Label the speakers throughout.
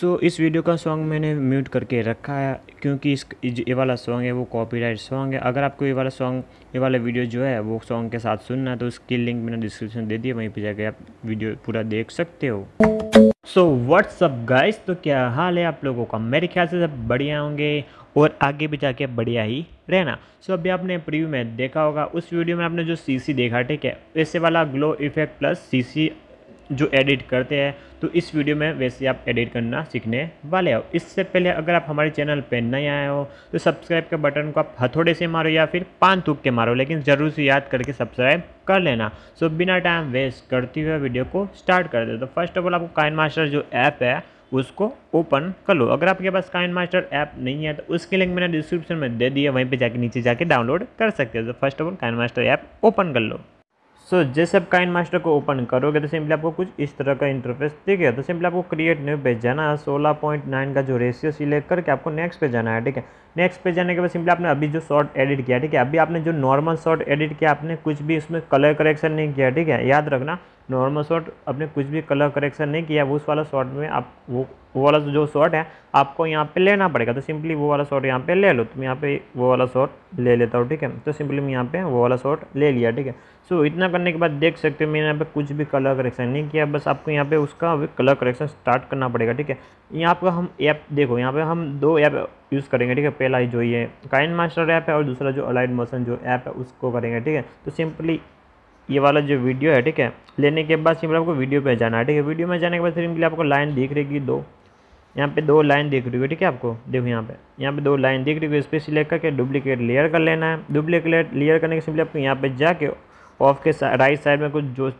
Speaker 1: सो so, इस video का song मैंने म्यूट करके रखा है क्योंकि इस ये वाला सॉन्ग है वो कॉपीराइट सॉन्ग है अगर आपको ये वाला सॉन्ग ये वाला वीडियो जो है वो सॉन्ग के साथ सुनना है तो उसकी लिंक मैंने डिस्क्रिप्शन दे दिया वहीं पर जाके आप वीडियो पूरा देख सकते हो सो व्हाट्सअप गाइस तो क्या हाल है आप लोगों का मेरे ख्याल से सब बढ़िया होंगे और आगे भी जाके बढ़िया ही रहना सो so, अभी आपने प्रीव्यू में देखा होगा उस वीडियो में आपने जो सीसी देखा ठीक है वैसे वाला ग्लो इफेक्ट प्लस सीसी जो एडिट करते हैं तो इस वीडियो में वैसे आप एडिट करना सीखने वाले हो इससे पहले अगर आप हमारे चैनल पर नए आए हो तो सब्सक्राइब के बटन को आप हथौड़े से मारो या फिर पान थूक के मारो लेकिन ज़रूर से याद करके सब्सक्राइब कर लेना सो बिना टाइम वेस्ट करती हुए वीडियो को स्टार्ट कर दे तो फर्स्ट ऑफ ऑल आपको काइन मास्टर जो ऐप है उसको ओपन कर लो अगर आपके पास काइन मास्टर ऐप नहीं है तो उसके लिंक मैंने डिस्क्रिप्शन में दे दिया वहीं पे जाके नीचे जाके डाउनलोड कर सकते हो तो first of all KineMaster app open कर लो सो so, जैसे आप काइन मास्टर को ओपन करोगे तो सिंपली आपको कुछ इस तरह का इंटरफेस ठीक है तो सिंपली आपको क्रिएट न्यू पेज जाना है सोलह पॉइंट नाइन का जो रेशियो सिलेक्ट करके आपको नेक्स्ट पे जाना है ठीक है नेक्स्ट पे जाने के बाद सिंपली आपने अभी जो शॉर्ट एडिट किया ठीक है अभी आपने जो नॉर्मल शॉर्ट एडिट किया आपने कुछ भी उसमें कलर करेक्शन नहीं किया ठीक है याद रखना नॉर्मल शॉट आपने कुछ भी कलर करेक्शन नहीं किया वो उस वाला शॉट में आप वो वो वाला जो शॉट है आपको यहाँ पे लेना पड़ेगा तो सिंपली वो वाला शॉट यहाँ पे ले लो तुम यहाँ पे वो वाला शॉट ले लेता हो ठीक है तो सिंपली मैं यहाँ पे वो वाला शॉट ले लिया ठीक है सो so, इतना करने के बाद देख सकते हो मैंने यहाँ पे कुछ भी कलर करेक्शन नहीं किया बस आपको यहाँ पे उसका कलर करेक्शन स्टार्ट करना पड़ेगा ठीक है यहाँ पर हम ऐप देखो यहाँ पे हम दो ऐप यूज़ करेंगे ठीक है पहला जो ये काइन मास्टर ऐप है और दूसरा जो अलाइड मोशन जो ऐप है उसको करेंगे ठीक है तो सिंपली ये वाला जो वीडियो है ठीक है लेने के बाद सिंपल आपको वीडियो पे जाना है ठीक है वीडियो में जाने के बाद सिंपली लिए आपको लाइन दिख रही है दो यहाँ पे दो लाइन दिख रही है ठीक है आपको देखो यहाँ पे यहाँ पे दो लाइन दिख रही है इस पर सिलेक्ट करके डुप्लीकेट लेयर कर लेना है डुप्लीकेट लेयर करने के सिंपली आपको यहाँ पे जाके ऑफ के राइट साइड में कुछ जो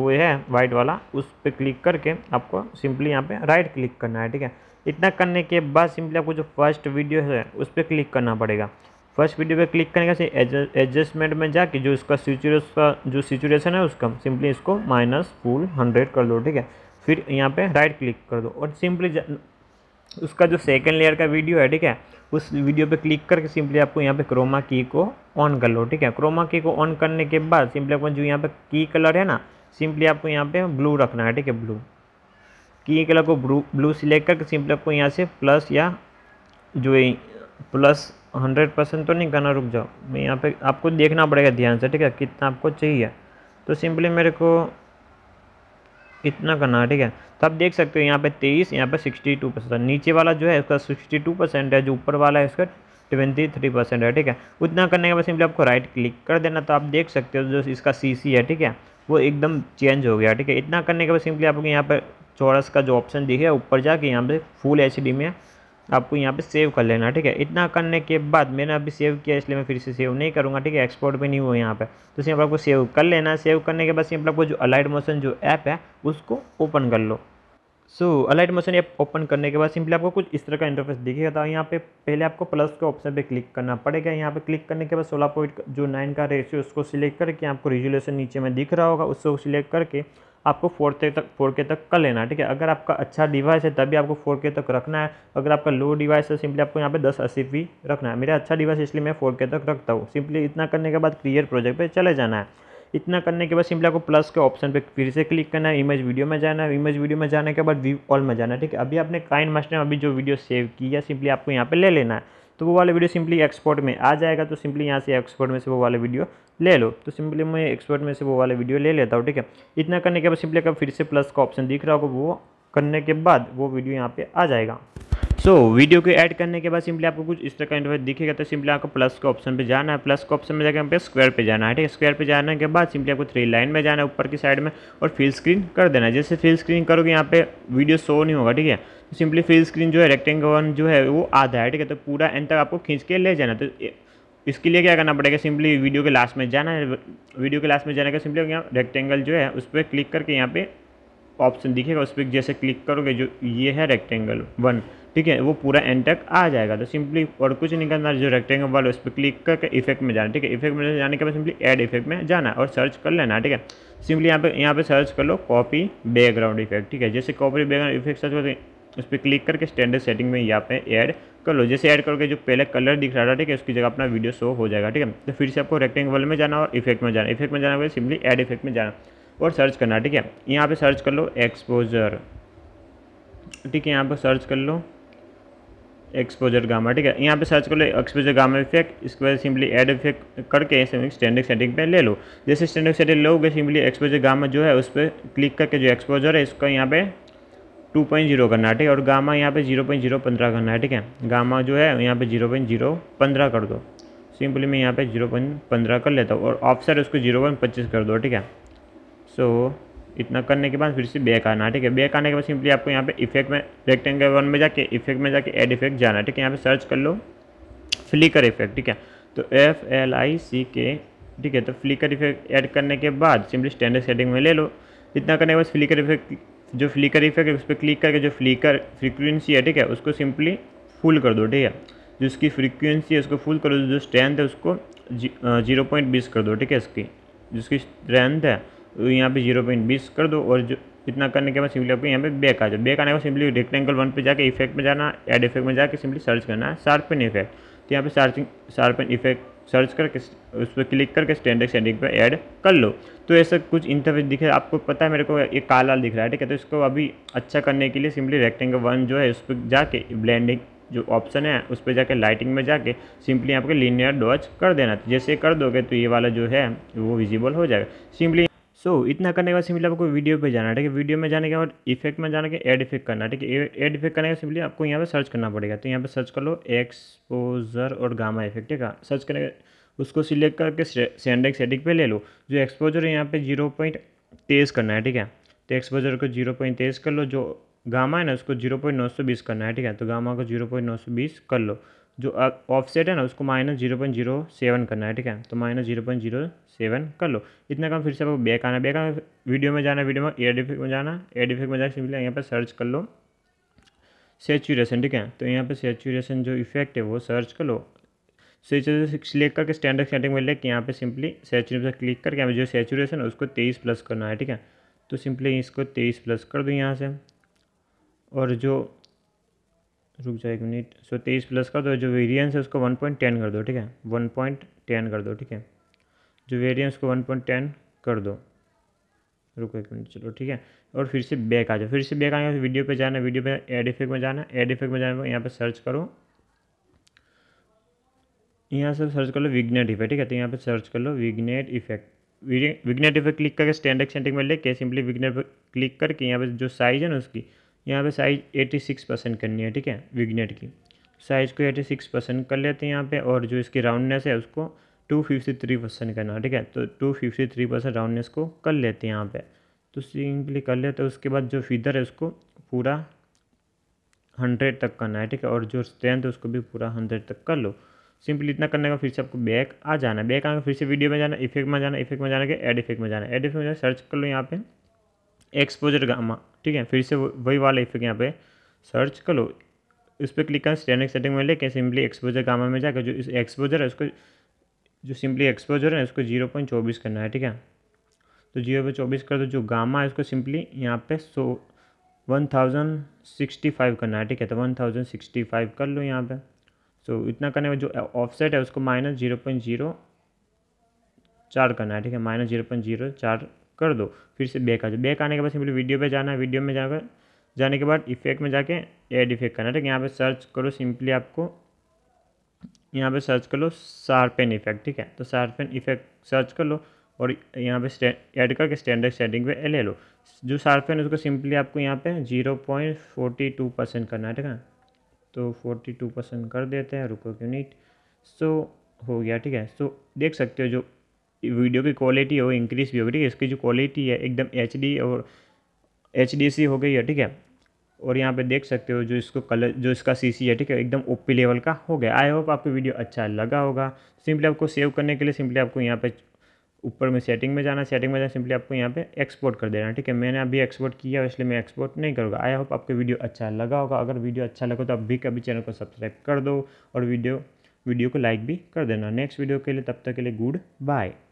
Speaker 1: वो है वाइट वाला उस पर क्लिक करके आपको सिंपली यहाँ पे राइट क्लिक करना है ठीक है इतना करने के बाद सिंपली आपको जो फर्स्ट वीडियो है उस पर क्लिक करना पड़ेगा फर्स्ट वीडियो पे क्लिक करने से एडजस्टमेंट में जाके जो इसका सिचुएशन जो सिचुएशन है उसका सिंपली इसको माइनस फुल हंड्रेड कर दो ठीक है फिर यहाँ पे राइट क्लिक कर दो और सिंपली उसका जो सेकेंड लेयर का वीडियो है ठीक है उस वीडियो पे क्लिक करके सिंपली आपको यहाँ पे क्रोमा की को ऑन कर लो ठीक है क्रोमा की को ऑन करने के बाद सिंपली आपको जो यहाँ पे की कलर है ना सिंपली आपको यहाँ पे ब्लू रखना है ठीक है ब्लू की कलर को ब्लू ब्लू सिलेक्ट करके सिंपली आपको यहाँ से प्लस या जो प्लस हंड्रेड परसेंट तो नहीं करना रुक जाओ मैं यहाँ पे आपको देखना पड़ेगा ध्यान से ठीक है कितना आपको चाहिए तो सिंपली मेरे को इतना करना है ठीक है तो आप देख सकते हो यहाँ पे तेईस यहाँ पे सिक्सटी टू परसेंट नीचे वाला जो है उसका सिक्सटी टू परसेंट है जो ऊपर वाला है उसका ट्वेंटी थ्री परसेंट है ठीक है उतना करने के बाद सिंपली आपको राइट क्लिक कर देना तो आप देख सकते हो जो इसका सी सी है ठीक है वो एकदम चेंज हो गया ठीक है इतना करने के बाद सिंपली आपको यहाँ पर चौरस का जो ऑप्शन दिखे ऊपर जाके यहाँ पे फुल एच डी में आपको यहाँ पे सेव कर लेना ठीक है इतना करने के बाद मैंने अभी सेव किया इसलिए मैं फिर से सेव नहीं करूँगा ठीक है एक्सपोर्ट भी नहीं हुआ यहाँ पे तो सिंपल आपको सेव कर लेना सेव करने के बाद सिंपल आपको जो अलाइड मोशन जो ऐप है उसको ओपन कर लो so Alight Motion app open करने के बाद सिंपली आपको कुछ इस तरह का इंटरफेस दिखेगा तो यहाँ पे पहले आपको प्लस के ऑप्शन पे क्लिक करना पड़ेगा यहाँ पे क्लिक करने के बाद सोलह पॉइंट जो नाइन का रेशियो उसको सिलेक्ट करके आपको रिजोल्यूशन नीचे में दिख रहा होगा उसको सिलेक्ट करके आपको फोर के तक फोर के तक कर लेना है ठीक है अगर आपका अच्छा डिवाइस है तभी आपको फोर के तक रखना है अगर आपका लो डिवाइस है सिंपली आपको यहाँ पे दस अस्सी भी रखना है मेरा अच्छा डिवाइस इसलिए मैं फोर के तक रखता हूँ सिंपली इतना करने के बाद क्लियर प्रोजेक्ट पर चले जाना है इतना करने के बाद सिंपली आपको प्लस के ऑप्शन पे फिर से क्लिक करना है इमेज वीडियो में जाना है इमेज वीडियो में जाने के बाद व्यू ऑल में जाना है ठीक है अभी आपने काइन मास्टर में अभी जो वीडियो सेव की है सिंपली आपको यहाँ पर ले लेना है तो वो वाले वीडियो सिंपली एक्सपोर्ट में आ जाएगा तो सिंपली यहाँ से एक्सपोर्ट में से वो वाले वीडियो ले लो तो सिंपली मैं एक्सपोर्ट में से वो वाले वीडियो ले लेता हूँ ठीक है इतना करने के बाद सिंपली अगर फिर से प्लस का ऑप्शन दिख रहा होगा वो करने के बाद वो वीडियो यहाँ पर आ जाएगा सो so, वीडियो को ऐड करने के बाद सिंपली आपको कुछ इस तरह का इंटरफेस दिखेगा तो सिंपली आपको प्लस के ऑप्शन पे जाना है प्लस के ऑप्शन में जाकर यहाँ पे स्क्वायर पे जाना है ठीक है स्क्वायर पे जाने के बाद सिंपली आपको थ्री लाइन में जाना है ऊपर की साइड में और फिल स्क्रीन कर देना है जैसे फिल स्क्रीन करोगे यहाँ पे वीडियो शो नहीं होगा ठीक है तो सिंपली फिल स्क्रीन जो है रेक्टेंगल वन जो है वो आधा है ठीक है तो पूरा एंड तक आपको खींच के ले जाना तो इसके लिए क्या करना पड़ेगा सिंपली वीडियो के लास्ट में जाना है वीडियो के लास्ट में जाने का सिंपली यहाँ रेक्टेंगल जो है उस पर क्लिक करके यहाँ पे ऑप्शन दिखेगा उस पर जैसे क्लिक करोगे जो ये है रेक्टेंगल वन ठीक है वो पूरा एंड तक आ जाएगा तो सिंपली और कुछ नहीं करना जो रेक्टेंगल वाला उस पर क्लिक करके इफेक्ट में जाना ठीक है इफेक्ट में जाने के बाद सिंपली एड इफेक्ट में जाना और सर्च कर लेना ठीक है सिंपली यहाँ पे यहाँ पे सर्च कर लो कॉपी बैकग्राउंड इफेक्ट ठीक है जैसे कॉपी बैकग्राउंड इफेक्ट सर्च करते उस पर क्लिक करके स्टैंडर्ड सेटिंग में यहाँ पे ऐड कर लो जैसे ऐड करोगे जो पहले कलर दिख रहा था ठीक है उसकी जगह अपना वीडियो शो हो जाएगा ठीक है तो फिर से आपको रेक्टेंगल में जाना और इफेक्ट में जाना इफेक्ट में जाना सिंपली एड इफेक्ट में जाना और सर्च करना ठीक है यहाँ पे सर्च कर लो एक्सपोजर ठीक है यहाँ पे सर्च कर लो एक्सपोजर गामा ठीक है यहाँ पे सर्च कर लो एक्सपोजर गामा इफेक्ट इसके बाद सिंपली एड इफेक्ट करके स्टैंडिंग सेटिंग पे ले लो जैसे स्टैंडिंग सेटिंग लोगे सिंपली एक्सपोजर गामा जो है उस पर क्लिक करके जो एक्सपोजर है इसका यहाँ पे टू पॉइंट जीरो करना है ठीक है और गामा यहाँ पे जीरो पॉइंट जीरो पंद्रह करना है ठीक है गामा जो है यहाँ पे जीरो पॉइंट जीरो पंद्रह कर दो सिंपली मैं यहाँ पे जीरो पॉइंट पंद्रह कर लेता हूँ और ऑफसर उसको जीरो पॉइंट पच्चीस कर दो ठीक है सो तो so, इतना करने के बाद फिर से बैक आना है ठीक है बैक आने के बाद सिंपली आपको यहाँ पे इफेक्ट में रेक्टेंगल वन में जाके इफेक्ट में जाके एड इफेक्ट जाना है ठीक है यहाँ पे सर्च कर लो फ्लिकर इफेक्ट ठीक है तो एफ एल आई सी के ठीक है तो फ्लिकर इफेक्ट ऐड करने के बाद सिंपली स्टैंडर्ड सेटिंग में ले लो इतना करने के बाद फ्लिकर इफेक्ट जो फ्लिकर इफेक्ट है उस पर क्लिक करके जो फ्लिकर फ्रिक्वेंसी है ठीक है उसको सिंपली फुल कर दो ठीक है जो उसकी फ्रिक्वेंसी है उसको फुल कर दो जो स्ट्रेंथ है उसको जीरो पॉइंट बीस कर दो ठीक है इसकी जिसकी स्ट्रेंथ है तो यहाँ पे जीरो पॉइंट बीस कर दो और जो इतना करने के बाद सिंपली आपको यहाँ पे बैक आ जाओ बैक आने के बाद सिंपली रेक्टेंगल वन पे जाके इफेक्ट में जाना एड इफेक्ट में जाके सिंपली सर्च करना है शार्पन इफेक्ट तो यहाँ पे सर्चिंग शार्पन इफेक्ट सर्च करके उस पर क्लिक करके स्टैंडर्ड सेटिंग पर ऐड कर लो तो ऐसा कुछ इंटरफेस दिखे आपको पता है मेरे को ये काला दिख रहा है ठीक है तो इसको अभी अच्छा करने के लिए सिंपली रेक्टेंगल वन जो है उस पर जाके ब्लैंडिंग जो ऑप्शन है उस पर जाके लाइटिंग में जाके सिंपली आपके लीनियर डॉच कर देना तो जैसे कर दोगे तो ये वाला जो है वो विजिबल हो जाएगा सिंपली सो so, इतना करने के बाद सिंपली आपको वीडियो पे जाना है ठीक है वीडियो में जाने के बाद इफेक्ट में जाने के एड इफेक्ट करना है ठीक है एड इफेक्ट करने के बाद सिंपली आपको यहाँ पे सर्च करना पड़ेगा तो यहाँ पे सर्च कर लो एक्सपोजर और गामा इफेक्ट ठीक है सर्च करने के उसको सिलेक्ट करके सेंडेक्स एडिक पे ले लो जो एक्सपोजर है यहाँ पे जीरो पॉइंट करना है ठीक है तो एक्सपोजर को जीरो पॉइंट कर लो जो गामा है ना उसको जीरो पॉइंट नौ सौ बीस करना है ठीक है तो गामा को जीरो पॉइंट सौ बीस कर लो जो ऑफसेट है ना उसको minus zero point zero seven करना है ठीक है तो minus zero point zero seven कर लो इतना काम फिर से आपको बैक आना बैक आना वीडियो में जाना वीडियो में एयर डिफेक्ट में जाना एयर डिफेक्ट में जाकर सिंपली यहाँ पर सर्च कर लो सेचुरेशन ठीक है तो यहाँ पर सेचुरेशन जो इफेक्ट है वो सर्च कर लो सेचुरेशन सिलेक्ट करके स्टैंडर्ड सेटिंग में लेके यहाँ पर सिंपली सेचुरेशन क्लिक करके जो सेचुरेशन है उसको तेईस प्लस करना है ठीक है तो सिंपली इसको तेईस प्लस कर दो यहाँ से और जो रुक जाए एक मिनट सो तेईस प्लस का तो जो वेरिएंस है उसको वन पॉइंट टेन कर दो ठीक है वन पॉइंट टेन कर दो ठीक है जो वेरिएंस को वन पॉइंट टेन कर दो रुको एक मिनट चलो ठीक है और फिर से बैक आ जाओ फिर से बैक आएंगे वीडियो पे जाना वीडियो पे एड इफेक्ट में जाना एड इफेक्ट में जाना यहाँ पर सर्च करो यहाँ से सर्च कर लो विग्नेट इफेक्ट ठीक है तो यहाँ पर सर्च कर लो vignette effect vignette effect click करके स्टैंडर्ड सेटिंग में लेके सिंपली विग्नेट पर क्लिक करके यहाँ पर जो साइज है ना उसकी यहाँ पे साइज़ एटी सिक्स परसेंट करनी है ठीक है विगनेट की साइज़ को एटी सिक्स परसेंट कर लेते हैं यहाँ पे और जो इसकी राउंडनेस है उसको टू फिफ्टी थ्री परसेंट करना ठीक है तो two fifty three percent roundness को कर लेते हैं यहाँ पे तो सिंपली कर लेते हैं उसके बाद जो फीदर है उसको पूरा हंड्रेड तक करना है ठीक है और जो स्ट्रेंथ है उसको भी पूरा हंड्रेड तक कर लो सिंपली इतना करने का फिर से आपको बैक आ जाना बैक आकर फिर से वीडियो में जाना इफेक्ट में जाना इफेक्ट में जाना के एड इफेक्ट में जाना एड इफेक्ट में जाना सर्च कर लो यहाँ पे एक्सपोजर गामा ठीक है फिर से वही वाला इफेक्ट यहाँ पे सर्च कर लो उस पर क्लिक करें स्टैंडिंग सेटिंग में लेके सिंपली एक्सपोजर गामा में जाकर जो इस एक्सपोजर है उसको जो सिंपली एक्सपोजर है उसको जीरो पॉइंट चौबीस करना है ठीक है तो जीरो पॉइंट चौबीस कर दो जो गामा है उसको सिंपली यहाँ पे so one thousand sixty five करना है ठीक है तो वन थाउजेंड सिक्सटी फाइव कर लो यहाँ पे सो so, इतना करने में जो ऑफसेट है उसको माइनस जीरो पॉइंट जीरो चार करना है ठीक है माइनस जीरो पॉइंट जीरो चार कर दो फिर से बैक आ जाओ बैक आने के बाद सिंपली वीडियो पे जाना है वीडियो में जाकर जाने के बाद इफेक्ट में जाके एड इफेक्ट करना ठीक है यहाँ पे सर्च करो सिंपली आपको यहाँ पे सर्च कर लो शार्पेन इफेक्ट ठीक है तो शार्पेन इफेक्ट सर्च कर लो और यहाँ पे ऐड करके स्टैंडर्ड सेटिंग पे ले लो जो शार्पेन है उसको सिंपली आपको यहाँ पे zero point forty two percent करना है ठीक है तो फोर्टी टू परसेंट कर देते हैं रुको क्यों सो हो गया ठीक है सो देख सकते हो जो वीडियो की क्वालिटी है वो इंक्रीज़ भी होगी ठीक है इसकी जो क्वालिटी है एकदम एच और एच सी हो गई है ठीक है और यहाँ पे देख सकते हो जो इसको कलर जो इसका सीसी है ठीक है एकदम ओपी लेवल का हो गया आई होप आपको वीडियो अच्छा लगा होगा सिंपली आपको सेव करने के लिए सिंपली आपको यहाँ पे ऊपर में सेटिंग में जाना सेटिंग में जाना सिंपली आपको यहाँ पे एक्सपोर्ट कर देना ठीक है मैंने अभी एक्सपोर्ट किया इसलिए मैं एक्सपोर्ट नहीं करूँगा आई होप आपको वीडियो अच्छा लगा होगा अगर वीडियो अच्छा लगा तो आप भी कभी चैनल को सब्सक्राइब कर दो और वीडियो वीडियो को लाइक भी कर देना नेक्स्ट वीडियो के लिए तब तक के लिए गुड बाय